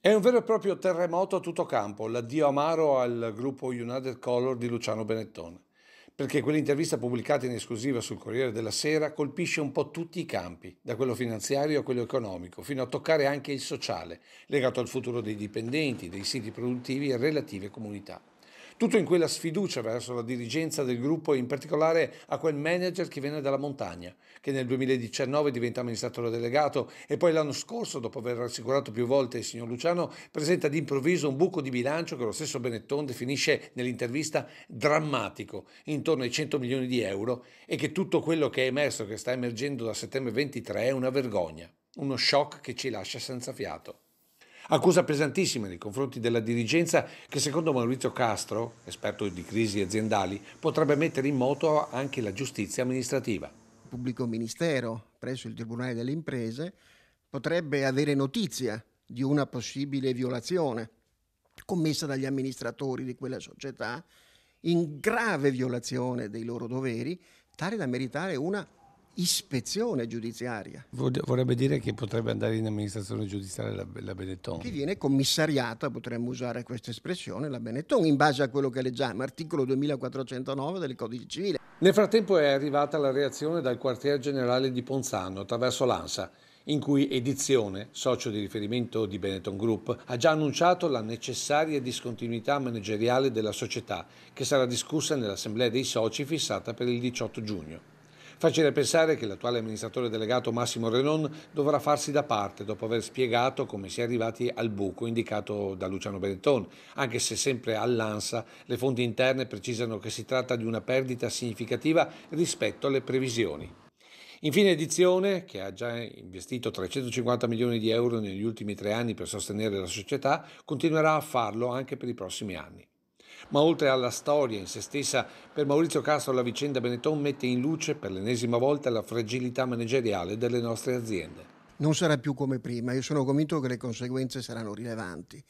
È un vero e proprio terremoto a tutto campo, l'addio amaro al gruppo United Color di Luciano Benettone, perché quell'intervista pubblicata in esclusiva sul Corriere della Sera colpisce un po' tutti i campi, da quello finanziario a quello economico, fino a toccare anche il sociale, legato al futuro dei dipendenti, dei siti produttivi e relative comunità tutto in quella sfiducia verso la dirigenza del gruppo e in particolare a quel manager che viene dalla montagna, che nel 2019 diventa amministratore delegato e poi l'anno scorso, dopo aver rassicurato più volte il signor Luciano, presenta d'improvviso un buco di bilancio che lo stesso Benetton definisce nell'intervista drammatico, intorno ai 100 milioni di euro e che tutto quello che è emerso, che sta emergendo da settembre 23 è una vergogna, uno shock che ci lascia senza fiato. Accusa pesantissima nei confronti della dirigenza che secondo Maurizio Castro, esperto di crisi aziendali, potrebbe mettere in moto anche la giustizia amministrativa. Il pubblico ministero presso il Tribunale delle Imprese potrebbe avere notizia di una possibile violazione commessa dagli amministratori di quella società in grave violazione dei loro doveri, tale da meritare una ispezione giudiziaria. Vorrebbe dire che potrebbe andare in amministrazione giudiziaria la, la Benetton. Che viene commissariata, potremmo usare questa espressione, la Benetton, in base a quello che leggiamo, articolo 2409 del Codice Civile. Nel frattempo è arrivata la reazione dal quartier generale di Ponzano attraverso l'ANSA in cui Edizione, socio di riferimento di Benetton Group, ha già annunciato la necessaria discontinuità manageriale della società, che sarà discussa nell'assemblea dei soci fissata per il 18 giugno. Facile pensare che l'attuale amministratore delegato Massimo Renon dovrà farsi da parte dopo aver spiegato come si è arrivati al buco indicato da Luciano Benetton, anche se sempre all'ANSA le fonti interne precisano che si tratta di una perdita significativa rispetto alle previsioni. Infine Edizione, che ha già investito 350 milioni di euro negli ultimi tre anni per sostenere la società, continuerà a farlo anche per i prossimi anni. Ma oltre alla storia in se stessa, per Maurizio Castro la vicenda Benetton mette in luce per l'ennesima volta la fragilità manageriale delle nostre aziende. Non sarà più come prima, io sono convinto che le conseguenze saranno rilevanti,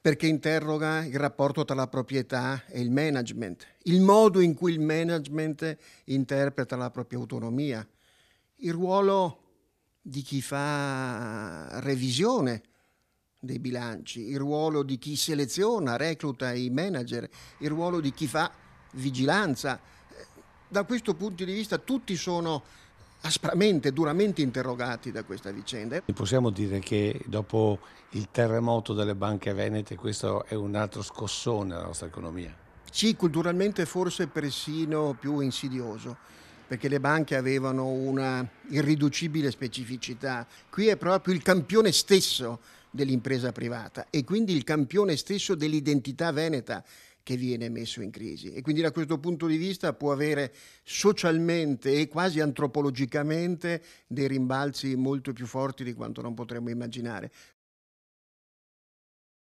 perché interroga il rapporto tra la proprietà e il management, il modo in cui il management interpreta la propria autonomia, il ruolo di chi fa revisione dei bilanci, il ruolo di chi seleziona, recluta i manager, il ruolo di chi fa vigilanza. Da questo punto di vista tutti sono aspramente, duramente interrogati da questa vicenda. Possiamo dire che dopo il terremoto delle banche venete questo è un altro scossone alla nostra economia? Sì, culturalmente forse persino più insidioso, perché le banche avevano una irriducibile specificità. Qui è proprio il campione stesso dell'impresa privata e quindi il campione stesso dell'identità veneta che viene messo in crisi e quindi da questo punto di vista può avere socialmente e quasi antropologicamente dei rimbalzi molto più forti di quanto non potremmo immaginare.